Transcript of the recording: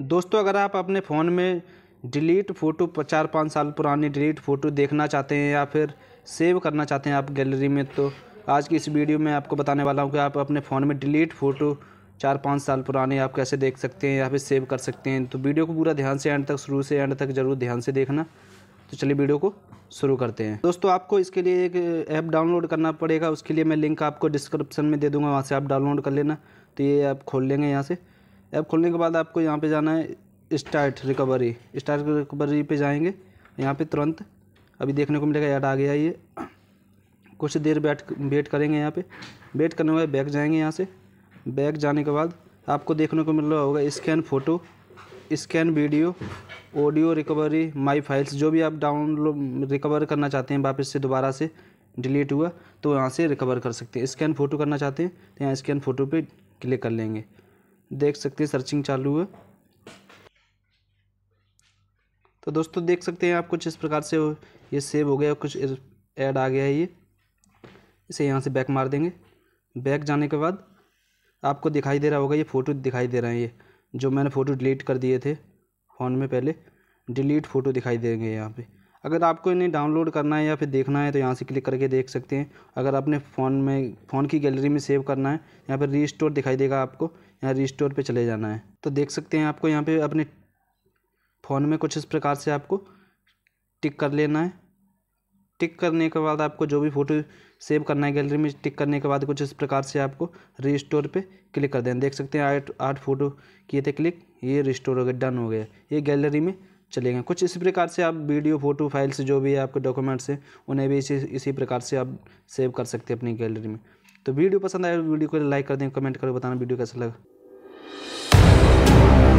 दोस्तों अगर आप अपने फ़ोन में डिलीट फ़ोटो चार पाँच साल पुरानी डिलीट फ़ोटो देखना चाहते हैं या फिर सेव करना चाहते हैं आप गैलरी में तो आज की इस वीडियो में आपको बताने वाला हूँ कि आप अपने फ़ोन में डिलीट फ़ोटो चार पाँच साल पुराने आप कैसे देख सकते हैं या फिर सेव कर सकते हैं तो वीडियो को पूरा ध्यान से एंड तक शुरू से एंड तक ज़रूर ध्यान से देखना तो चलिए वीडियो को शुरू करते हैं दोस्तों आपको इसके लिए एक ऐप डाउनलोड करना पड़ेगा उसके लिए मैं लिंक आपको डिस्क्रिप्शन में दे दूँगा वहाँ से आप डाउनलोड कर लेना तो ये आप खोल लेंगे यहाँ से ऐप खोलने के बाद आपको यहाँ पे जाना है स्टार्ट रिकवरी स्टार्ट रिकवरी पे जाएंगे यहाँ पे तुरंत अभी देखने को मिलेगा ऐड आ गया ये कुछ देर बैठ वेट करेंगे यहाँ पे वेट करने के बाद बैक जाएंगे यहाँ से बैक जाने के बाद आपको देखने को मिल रहा होगा scan photo scan video audio recovery my files जो भी आप डाउनलोड रिकवर करना चाहते हैं वापस से दोबारा से डिलीट हुआ तो यहाँ से रिकवर कर सकते हैं स्कैन फ़ोटो करना चाहते हैं तो यहाँ स्कैन फ़ोटो पे क्लिक कर लेंगे देख सकते हैं सर्चिंग चालू है तो दोस्तों देख सकते हैं आप कुछ इस प्रकार से ये सेव हो गया कुछ ऐड आ गया है ये इसे यहाँ से बैक मार देंगे बैक जाने के बाद आपको दिखाई दे रहा होगा ये फ़ोटो दिखाई दे रहे हैं ये जो मैंने फ़ोटो डिलीट कर दिए थे फ़ोन में पहले डिलीट फ़ोटो दिखाई देंगे यहाँ पर अगर आपको इन्हें डाउनलोड करना है या फिर देखना है तो यहाँ से क्लिक करके देख सकते हैं अगर आपने फ़ोन में फ़ोन की गैलरी में सेव करना है यहाँ पर री दिखाई देगा आपको यहाँ री पर चले जाना है तो देख सकते हैं आपको यहाँ पर अपने फ़ोन में कुछ इस प्रकार से आपको टिक कर लेना है टिक करने के बाद आपको जो भी फ़ोटो सेव करना है गैलरी में टिक करने के बाद कुछ इस प्रकार से आपको रिस्टोर पे क्लिक कर देना देख सकते हैं आठ आठ फ़ोटो किए थे क्लिक ये रिस्टोर हो गया डन हो गया ये गैलरी में चले गए कुछ इसी प्रकार से आप वीडियो फोटो फाइल्स जो भी है आपके डॉक्यूमेंट्स हैं उन्हें भी इसी इसी प्रकार से आप सेव कर सकते हैं अपनी गैलरी में तो वीडियो पसंद आए तो वीडियो को लाइक कर दें कमेंट करके बताना वीडियो कैसा लगा